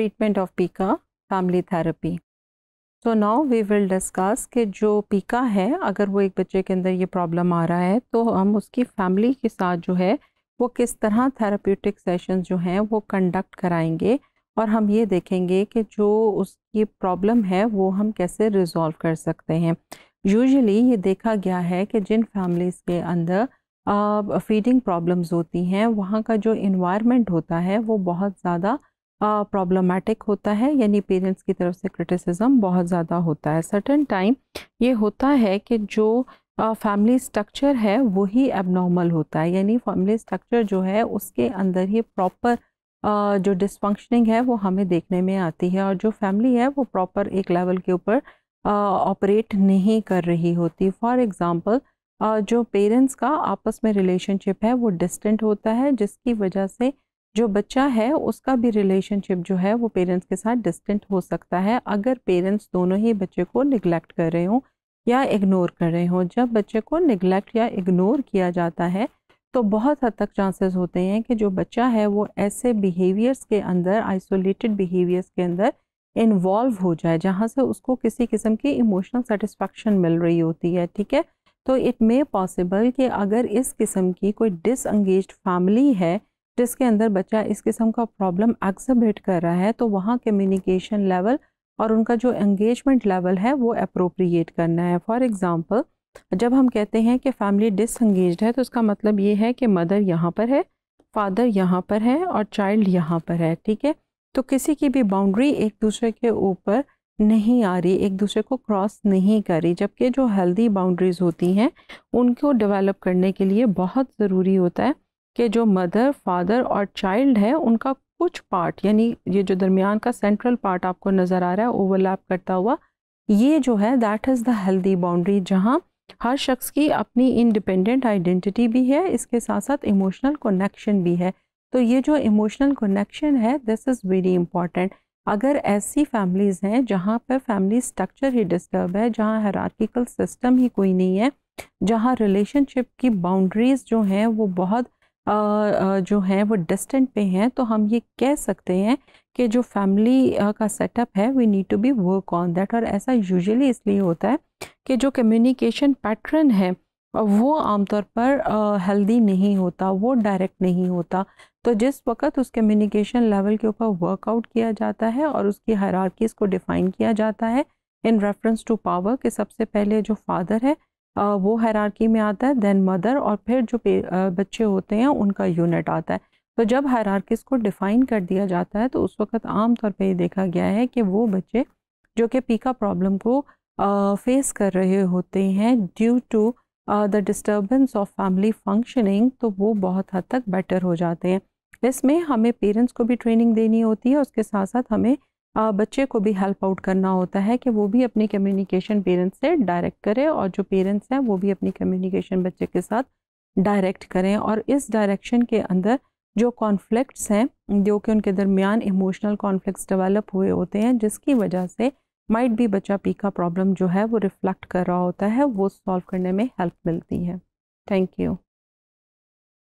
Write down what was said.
treatment of pica family therapy so now we will discuss कि जो पीका है अगर वो एक बच्चे के अंदर ये प्रॉब्लम आ रहा है तो हम उसकी फैमिली के साथ जो है वो किस तरह थेराप्यूटिक सेशन जो हैं वो कंडक्ट कराएंगे और हम ये देखेंगे कि जो उसकी प्रॉब्लम है वो हम कैसे रिजॉल्व कर सकते हैं यूजली ये देखा गया है कि जिन फैमिलीज़ के अंदर फीडिंग प्रॉब्लम्स होती हैं वहाँ का जो इन्वायरमेंट होता है वो बहुत ज़्यादा प्रॉब्लमेटिक uh, होता है यानी पेरेंट्स की तरफ से क्रिटिसिज्म बहुत ज़्यादा होता है सर्टन टाइम ये होता है कि जो फैमिली uh, स्ट्रक्चर है वही एबनॉर्मल होता है यानी फैमिली स्ट्रक्चर जो है उसके अंदर ही प्रॉपर uh, जो डिसफंक्शनिंग है वो हमें देखने में आती है और जो फैमिली है वो प्रॉपर एक लेवल के ऊपर ऑपरेट नहीं कर रही होती फॉर एग्ज़ाम्पल जो पेरेंट्स का आपस में रिलेशनशिप है वो डिस्टेंट होता है जिसकी वजह से जो बच्चा है उसका भी रिलेशनशिप जो है वो पेरेंट्स के साथ डिस्टेंट हो सकता है अगर पेरेंट्स दोनों ही बच्चे को निगलेक्ट कर रहे हों या इग्नोर कर रहे हों जब बच्चे को निगलेक्ट या इग्नोर किया जाता है तो बहुत हद तक चांसेस होते हैं कि जो बच्चा है वो ऐसे बिहेवियर्स के अंदर आइसोलेटेड बिहेवियर्स के अंदर इन्वॉल्व हो जाए जहाँ से उसको किसी किस्म की इमोशनल सेटिस्फेक्शन मिल रही होती है ठीक है तो इट मे पॉसिबल कि अगर इस किस्म की कोई डिसंगेज फैमिली है जिसके अंदर बच्चा इस किस्म का प्रॉब्लम एक्सबेट कर रहा है तो वहाँ कम्युनिकेशन लेवल और उनका जो एंगेजमेंट लेवल है वो अप्रोप्रिएट करना है फॉर एग्ज़ाम्पल जब हम कहते हैं कि फैमिली डिसंगेज है तो उसका मतलब ये है कि मदर यहाँ पर है फादर यहाँ पर है और चाइल्ड यहाँ पर है ठीक है तो किसी की भी बाउंड्री एक दूसरे के ऊपर नहीं आ रही एक दूसरे को क्रॉस नहीं कर रही जबकि जो हेल्दी बाउंड्रीज़ होती हैं उनको डेवलप करने के लिए बहुत ज़रूरी होता है कि जो मदर फादर और चाइल्ड है उनका कुछ पार्ट यानी ये जो दरमियान का सेंट्रल पार्ट आपको नज़र आ रहा है ओवरलैप करता हुआ ये जो है that is the healthy boundary जहाँ हर शख्स की अपनी इंडिपेंडेंट आइडेंटिटी भी है इसके साथ साथ इमोशनल कनेक्शन भी है तो ये जो इमोशनल कनेक्शन है दिस इज़ वेरी इंपॉर्टेंट अगर ऐसी फैमिलीज़ हैं जहाँ पर फैमिली स्ट्रक्चर ही डिस्टर्ब है जहाँ हरारकिकल सिस्टम ही कोई नहीं है जहाँ रिलेशनशिप की बाउंड्रीज़ जो हैं वो बहुत जो हैं वो डिस्टेंट पे हैं तो हम ये कह सकते हैं कि जो फैमिली का सेटअप है we need to be work on that और ऐसा यूजुअली इसलिए होता है कि जो कम्युनिकेशन पैटर्न है वो आमतौर पर हेल्दी नहीं होता वो डायरेक्ट नहीं होता तो जिस वक्त उस कम्युनिकेशन लेवल के ऊपर वर्कआउट किया जाता है और उसकी हरारकीज़ को डिफ़ाइन किया जाता है इन रेफरेंस टू पावर कि सबसे पहले जो फादर है वो हैरारकी में आता है देन मदर और फिर जो बच्चे होते हैं उनका यूनिट आता है तो जब हैरारकिस को डिफ़ाइन कर दिया जाता है तो उस वक्त आम तौर पर ये देखा गया है कि वो बच्चे जो कि पीका प्रॉब्लम को फेस कर रहे होते हैं due to the disturbance of family functioning तो वो बहुत हद तक बेटर हो जाते हैं इसमें हमें पेरेंट्स को भी ट्रेनिंग देनी होती है उसके साथ साथ हमें बच्चे को भी हेल्प आउट करना होता है कि वो भी अपनी कम्युनिकेशन पेरेंट्स से डायरेक्ट करे और जो पेरेंट्स हैं वो भी अपनी कम्युनिकेशन बच्चे के साथ डायरेक्ट करें और इस डायरेक्शन के अंदर जो कॉन्फ्लिक्ट्स हैं जो कि उनके दरमियान इमोशनल कॉन्फ्लिक्ट्स डेवलप हुए होते हैं जिसकी वजह से माइट भी बच्चा पी का प्रॉब्लम जो है वो रिफ्लेक्ट कर रहा होता है वो सॉल्व करने में हेल्प मिलती है थैंक यू